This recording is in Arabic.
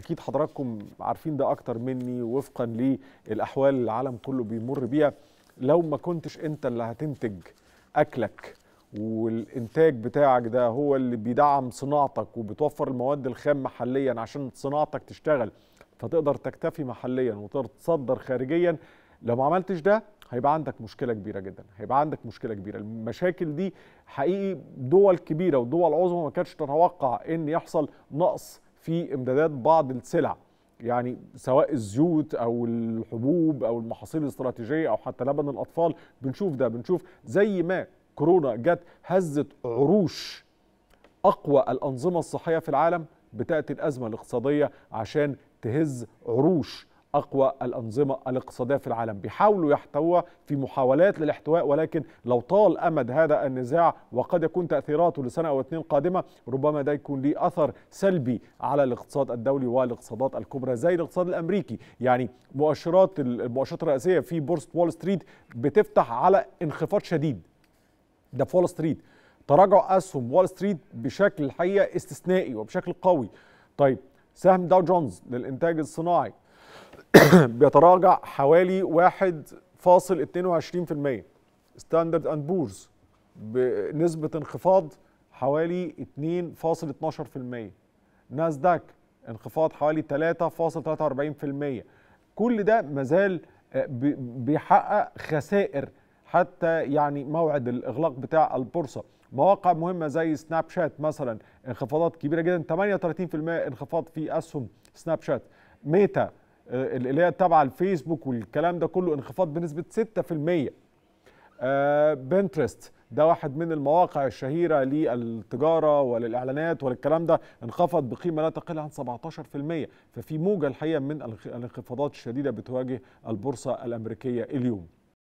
اكيد حضراتكم عارفين ده اكتر مني وفقا للاحوال اللي العالم كله بيمر بيها لو ما كنتش انت اللي هتنتج اكلك والانتاج بتاعك ده هو اللي بيدعم صناعتك وبتوفر المواد الخام محليا عشان صناعتك تشتغل فتقدر تكتفي محليا وتقدر تصدر خارجيا لو ما عملتش ده هيبقى عندك مشكله كبيره جدا هيبقى عندك مشكله كبيره المشاكل دي حقيقي دول كبيره ودول عظمى ما كانتش تتوقع ان يحصل نقص في امدادات بعض السلع يعني سواء الزيوت او الحبوب او المحاصيل الاستراتيجيه او حتى لبن الاطفال بنشوف ده بنشوف زي ما كورونا جت هزت عروش اقوى الانظمه الصحيه في العالم بتاتي الازمه الاقتصاديه عشان تهز عروش اقوى الانظمه الاقتصاديه في العالم بيحاولوا يحتوى في محاولات للاحتواء ولكن لو طال امد هذا النزاع وقد يكون تاثيراته لسنه او اثنين قادمه ربما ده يكون ليه اثر سلبي على الاقتصاد الدولي والاقتصادات الكبرى زي الاقتصاد الامريكي يعني مؤشرات المؤشرات الرئيسيه في بورصه وول ستريت بتفتح على انخفاض شديد ده في وول ستريت تراجع اسهم وول ستريت بشكل الحقيقه استثنائي وبشكل قوي طيب سهم داو جونز للانتاج الصناعي بيتراجع حوالي 1.22% ستاندرد اند بورز بنسبة انخفاض حوالي 2.12% ناسداك انخفاض حوالي 3.43% كل ده مازال آه، بيحقق خسائر حتى يعني موعد الاغلاق بتاع البورصه مواقع مهمه زي سناب شات مثلا انخفاضات كبيره جدا 38% انخفاض في اسهم سناب شات ميتا آه، اللي هي تابعه الفيسبوك والكلام ده كله انخفاض بنسبه 6% بنترست آه، ده واحد من المواقع الشهيره للتجاره وللاعلانات وللكلام ده انخفض بقيمه لا تقل عن 17% ففي موجه الحقيقه من الانخفاضات الشديده بتواجه البورصه الامريكيه اليوم